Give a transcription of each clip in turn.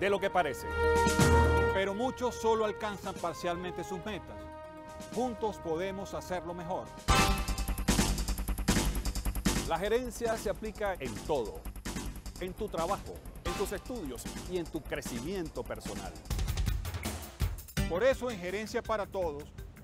de lo que parece. Pero muchos solo alcanzan parcialmente sus metas. Juntos podemos hacerlo mejor. La gerencia se aplica en todo, en tu trabajo, en tus estudios y en tu crecimiento personal. Por eso en Gerencia para Todos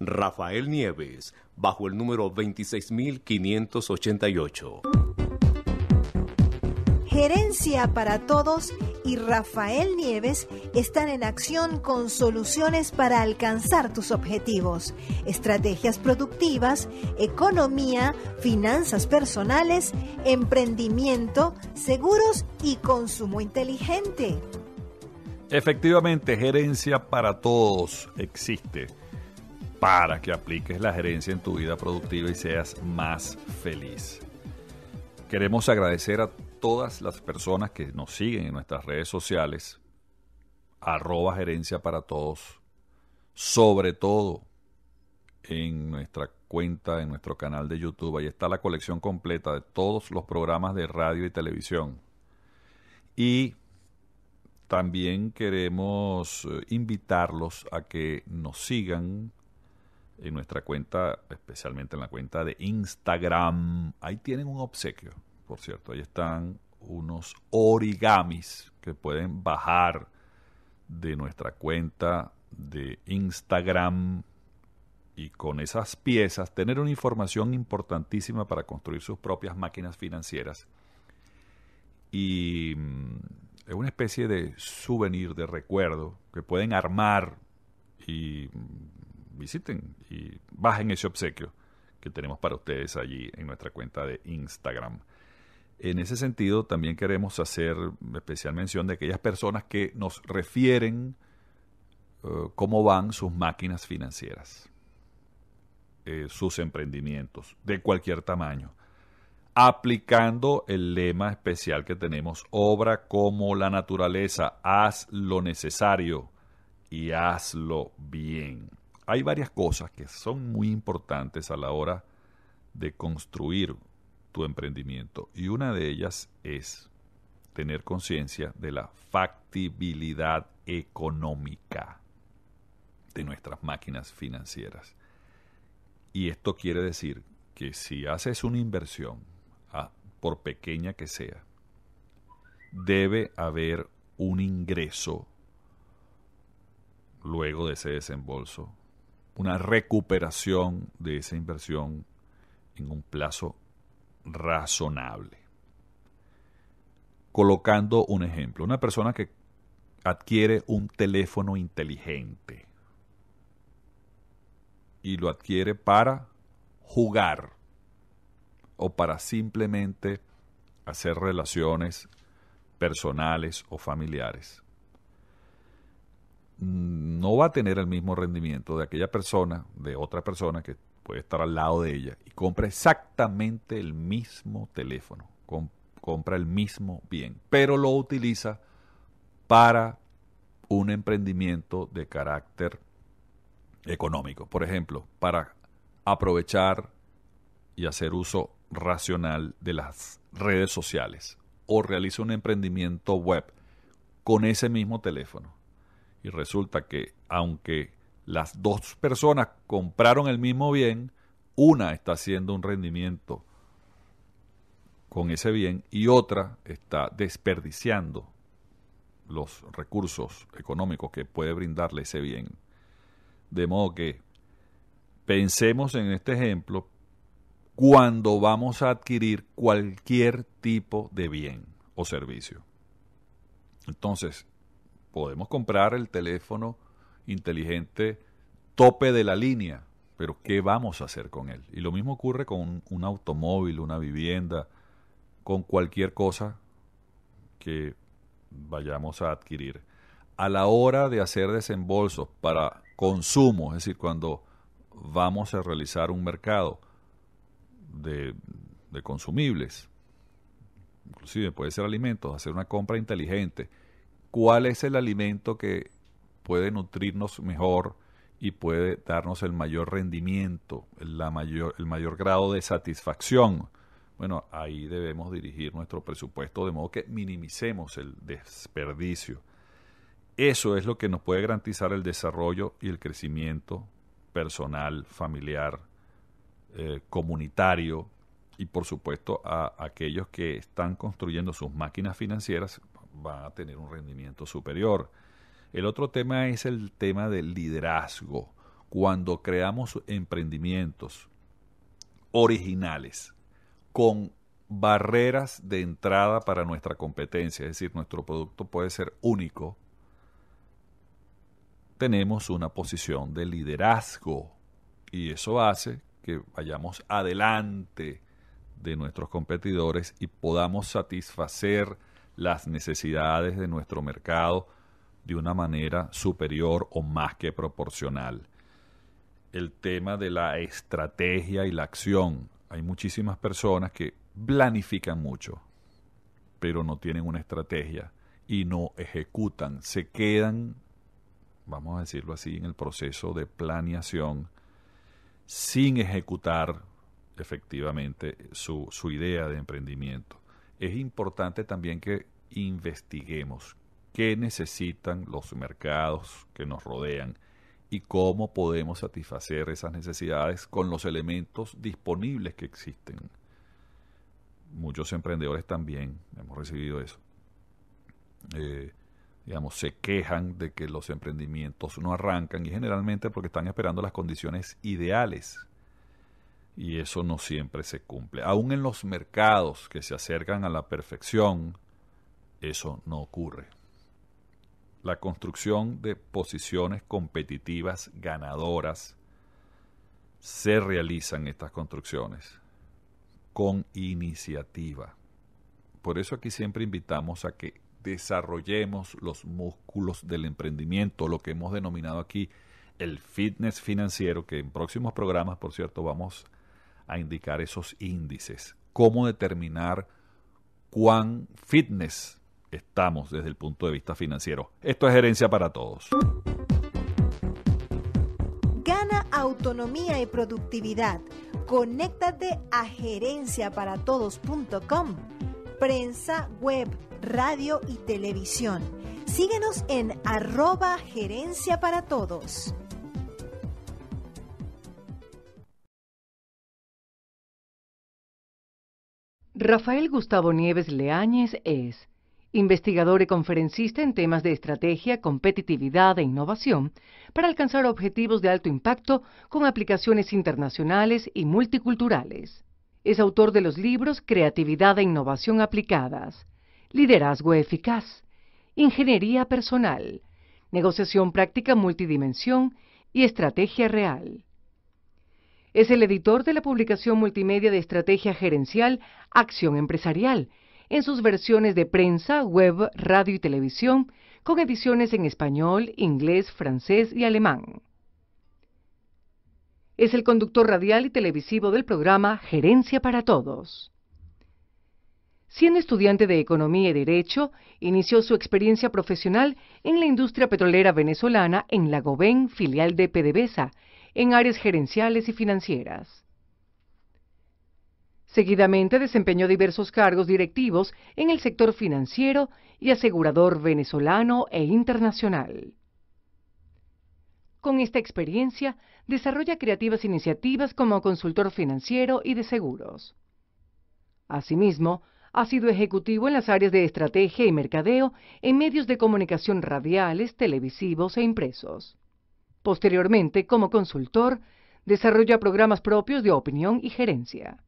Rafael Nieves, bajo el número 26588. Gerencia para Todos y Rafael Nieves están en acción con soluciones para alcanzar tus objetivos, estrategias productivas, economía, finanzas personales, emprendimiento, seguros y consumo inteligente. Efectivamente, Gerencia para Todos existe para que apliques la gerencia en tu vida productiva y seas más feliz. Queremos agradecer a todas las personas que nos siguen en nuestras redes sociales, arroba gerencia para todos, sobre todo en nuestra cuenta, en nuestro canal de YouTube. Ahí está la colección completa de todos los programas de radio y televisión. Y también queremos eh, invitarlos a que nos sigan en nuestra cuenta, especialmente en la cuenta de Instagram. Ahí tienen un obsequio, por cierto. Ahí están unos origamis que pueden bajar de nuestra cuenta de Instagram y con esas piezas tener una información importantísima para construir sus propias máquinas financieras. Y mm, es una especie de souvenir, de recuerdo, que pueden armar y mm, visiten y bajen ese obsequio que tenemos para ustedes allí en nuestra cuenta de Instagram. En ese sentido, también queremos hacer especial mención de aquellas personas que nos refieren eh, cómo van sus máquinas financieras, eh, sus emprendimientos, de cualquier tamaño, aplicando el lema especial que tenemos, obra como la naturaleza, haz lo necesario y hazlo bien hay varias cosas que son muy importantes a la hora de construir tu emprendimiento y una de ellas es tener conciencia de la factibilidad económica de nuestras máquinas financieras. Y esto quiere decir que si haces una inversión, por pequeña que sea, debe haber un ingreso luego de ese desembolso una recuperación de esa inversión en un plazo razonable. Colocando un ejemplo, una persona que adquiere un teléfono inteligente y lo adquiere para jugar o para simplemente hacer relaciones personales o familiares. Mm, no va a tener el mismo rendimiento de aquella persona, de otra persona que puede estar al lado de ella y compra exactamente el mismo teléfono, compra el mismo bien, pero lo utiliza para un emprendimiento de carácter económico. Por ejemplo, para aprovechar y hacer uso racional de las redes sociales o realiza un emprendimiento web con ese mismo teléfono y resulta que aunque las dos personas compraron el mismo bien, una está haciendo un rendimiento con ese bien y otra está desperdiciando los recursos económicos que puede brindarle ese bien. De modo que pensemos en este ejemplo cuando vamos a adquirir cualquier tipo de bien o servicio. Entonces, podemos comprar el teléfono inteligente tope de la línea, pero ¿qué vamos a hacer con él? Y lo mismo ocurre con un, automóvil, una vivienda, con cualquier cosa que vayamos a adquirir. A la hora de hacer desembolsos para consumo, es decir, cuando vamos a realizar un mercado de, de consumibles, inclusive puede ser alimentos, hacer una compra inteligente, cuál es el alimento que puede nutrirnos mejor y puede darnos el mayor rendimiento, la mayor, el mayor grado de satisfacción. Bueno, ahí debemos dirigir nuestro presupuesto de modo que minimicemos el desperdicio. Eso es lo que nos puede garantizar el desarrollo y el crecimiento personal, familiar, eh, comunitario y por supuesto a aquellos que están construyendo sus máquinas financieras va a tener un rendimiento superior. El otro tema es el tema del liderazgo. Cuando creamos emprendimientos originales con barreras de entrada para nuestra competencia, es decir, nuestro producto puede ser único, tenemos una posición de liderazgo y eso hace que vayamos adelante de nuestros competidores y podamos satisfacer las necesidades de nuestro mercado de una manera superior o más que proporcional. El tema de la estrategia y la acción. Hay muchísimas personas que planifican mucho, pero no tienen una estrategia y no ejecutan, se quedan, vamos a decirlo así, en el proceso de planeación sin ejecutar efectivamente su, su idea de emprendimiento es importante también que investiguemos qué necesitan los mercados que nos rodean y cómo podemos satisfacer esas necesidades con los elementos disponibles que existen. Muchos emprendedores también hemos recibido eso. Eh, digamos, se quejan de que los emprendimientos no arrancan y generalmente porque están esperando las condiciones ideales y eso no siempre se cumple. Aún en los mercados que se acercan a la perfección, eso no ocurre. La construcción de posiciones competitivas ganadoras se realizan estas construcciones con iniciativa. Por eso aquí siempre invitamos a que desarrollemos los músculos del emprendimiento, lo que hemos denominado aquí el fitness financiero, que en próximos programas, por cierto, vamos a a indicar esos índices. Cómo determinar cuán fitness estamos desde el punto de vista financiero. Esto es Gerencia para todos. Gana autonomía y productividad. Conéctate a gerenciaparatodos.com. Prensa, web, radio y televisión. Síguenos en arroba gerencia para todos. Rafael Gustavo Nieves Leáñez es investigador y conferencista en temas de estrategia, competitividad e innovación para alcanzar objetivos de alto impacto con aplicaciones internacionales y multiculturales. Es autor de los libros Creatividad e Innovación Aplicadas, Liderazgo Eficaz, Ingeniería Personal, Negociación Práctica Multidimensión y Estrategia Real. Es el editor de la publicación multimedia de estrategia gerencial Acción Empresarial, en sus versiones de prensa, web, radio y televisión, con ediciones en español, inglés, francés y alemán. Es el conductor radial y televisivo del programa Gerencia para Todos. Siendo estudiante de Economía y Derecho, inició su experiencia profesional en la industria petrolera venezolana en Lagoven, filial de PDVSA, en áreas gerenciales y financieras. Seguidamente desempeñó diversos cargos directivos en el sector financiero y asegurador venezolano e internacional. Con esta experiencia, desarrolla creativas iniciativas como consultor financiero y de seguros. Asimismo, ha sido ejecutivo en las áreas de estrategia y mercadeo en medios de comunicación radiales, televisivos e impresos. Posteriormente, como consultor, desarrolla programas propios de opinión y gerencia.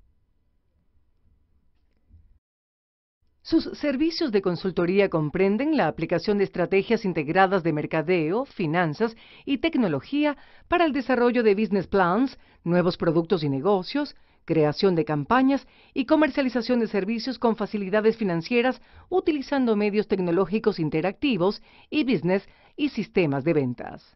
Sus servicios de consultoría comprenden la aplicación de estrategias integradas de mercadeo, finanzas y tecnología para el desarrollo de business plans, nuevos productos y negocios, creación de campañas y comercialización de servicios con facilidades financieras utilizando medios tecnológicos interactivos y business y sistemas de ventas.